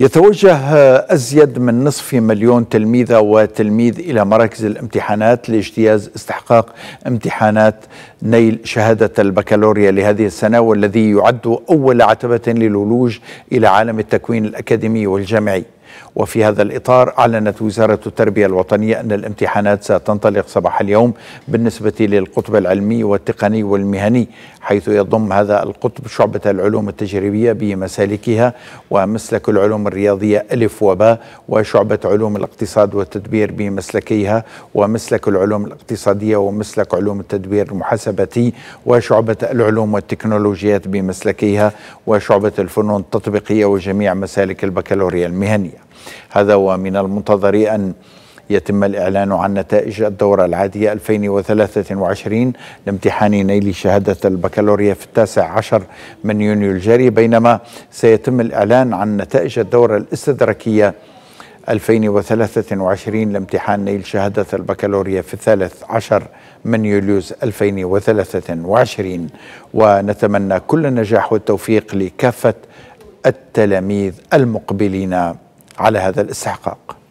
يتوجه أزيد من نصف مليون تلميذة وتلميذ إلى مراكز الامتحانات لاجتياز استحقاق امتحانات نيل شهادة البكالوريا لهذه السنة والذي يعد أول عتبة للولوج إلى عالم التكوين الأكاديمي والجامعي وفي هذا الإطار أعلنت وزارة التربية الوطنية أن الامتحانات ستنطلق صباح اليوم بالنسبة للقطب العلمي والتقني والمهني حيث يضم هذا القطب شعبة العلوم التجريبية بمسالكها ومسلك العلوم الرياضية ألف وباء وشعبة علوم الاقتصاد والتدبير بمسلكيها ومسلك العلوم الاقتصادية ومسلك علوم التدبير المحاسبتي وشعبة العلوم والتكنولوجيات بمسلكيها وشعبة الفنون التطبيقية وجميع مسالك البكالوريا المهنية هذا ومن المنتظر أن يتم الإعلان عن نتائج الدورة العادية 2023 لامتحان نيل شهادة البكالوريا في التاسع عشر من يونيو الجاري بينما سيتم الإعلان عن نتائج الدورة الاستدراكية 2023 لامتحان نيل شهادة البكالوريا في الثالث عشر من يوليوز 2023 ونتمنى كل النجاح والتوفيق لكافة التلاميذ المقبلين على هذا الاستحقاق